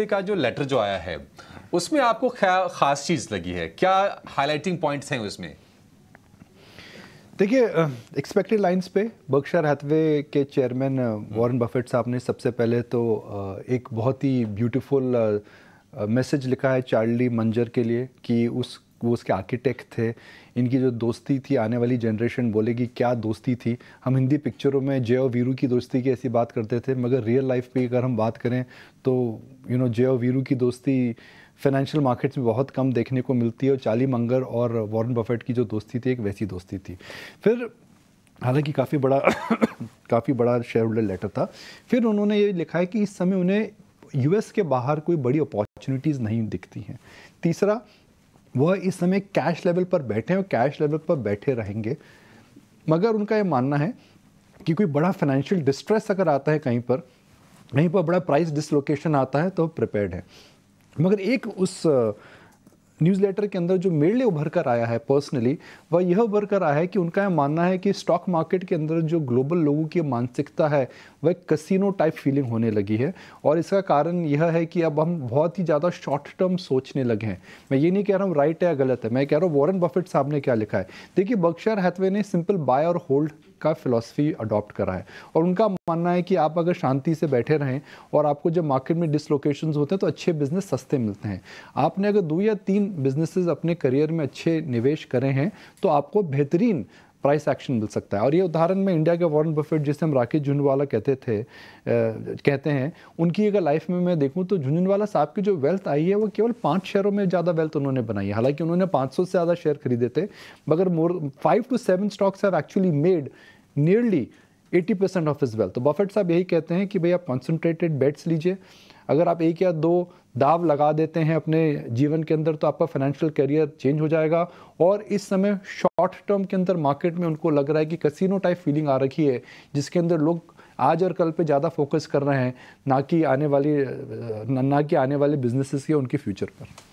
का जो लेटर जो आया है उसमें आपको खास चीज लगी है क्या हाईलाइटिंग पॉइंट्स हैं उसमें देखिए एक्सपेक्टेड लाइंस पे बर्कशायर हैथवे के चेयरमैन वॉरेन बफेट साहब ने सबसे पहले तो uh, एक बहुत ही ब्यूटीफुल मैसेज लिखा है चार्ली मंजर के लिए कि उस वो उसके आर्किटेक्ट थे इनकी जो दोस्ती थी आने वाली जनरेशन बोलेगी क्या दोस्ती थी हम हिंदी पिक्चरों में जय और वीरू की दोस्ती की ऐसी बात करते थे मगर रियल लाइफ पे अगर हम बात करें तो यू नो जय और वीरू की दोस्ती फाइनेंशियल मार्केट्स में बहुत कम देखने को मिलती है और चाली मंगर और वॉरेन बफेट की जो दोस्ती थी एक वैसी दोस्ती थी फिर हालांकि काफ़ी बड़ा काफ़ी बड़ा शेयर होल्डर लेटर था फिर उन्होंने ये लिखा है कि इस समय उन्हें यूएस के बाहर कोई बड़ी अपॉर्चुनिटीज़ नहीं दिखती हैं तीसरा वह इस समय कैश लेवल पर बैठे और कैश लेवल पर बैठे रहेंगे मगर उनका यह मानना है कि कोई बड़ा फाइनेंशियल डिस्ट्रेस अगर आता है कहीं पर कहीं पर बड़ा प्राइस डिसलोकेशन आता है तो प्रिपेयर्ड है मगर एक उस न्यूज़लेटर के अंदर जो मेरे लिए उभर कर आया है पर्सनली वह यह उभर कर आया है कि उनका यह मानना है कि स्टॉक मार्केट के अंदर जो ग्लोबल लोगों की मानसिकता है वह कसिनो टाइप फीलिंग होने लगी है और इसका कारण यह है कि अब हम बहुत ही ज़्यादा शॉर्ट टर्म सोचने लगे हैं मैं ये नहीं कह रहा हूँ राइट है या गलत है मैं कह रहा हूँ वॉरन बफेट साहब ने क्या लिखा है देखिए बक्शर हैथवे ने सिंपल बाय और होल्ड का फिलॉसफी अडॉप्ट करा है और उनका मानना है कि आप अगर शांति से बैठे रहें और आपको जब मार्केट में डिसलोकेशन होते हैं तो अच्छे बिजनेस सस्ते मिलते हैं आपने अगर दो या तीन बिजनेसेस अपने करियर में अच्छे निवेश करें हैं तो आपको बेहतरीन प्राइस एक्शन मिल सकता है और ये उदाहरण में इंडिया के वॉरेन बफेट जिसे हम राकेश झुंझुनवाला कहते थे आ, कहते हैं उनकी अगर लाइफ में मैं देखूँ तो झुंझुनवाला साहब की जो वेल्थ आई है वो केवल पाँच शेयरों में ज़्यादा वेल्थ उन्होंने बनाई है हालांकि उन्होंने पाँच से ज़्यादा शेयर खरीदे थे मगर more five to seven stocks have actually made nearly 80 percent of his wealth तो बफेट साहब यही कहते हैं कि भाई आप कॉन्सेंट्रेटेड बेट्स लीजिए अगर आप एक या दो दाव लगा देते हैं अपने जीवन के अंदर तो आपका फाइनेंशियल करियर चेंज हो जाएगा और इस समय शॉर्ट टर्म के अंदर मार्केट में उनको लग रहा है कि कसिनो टाइप फीलिंग आ रखी है जिसके अंदर लोग आज और कल पे ज़्यादा फोकस कर रहे हैं ना कि आने वाली ना कि आने वाले बिजनेसेस के उनके फ्यूचर पर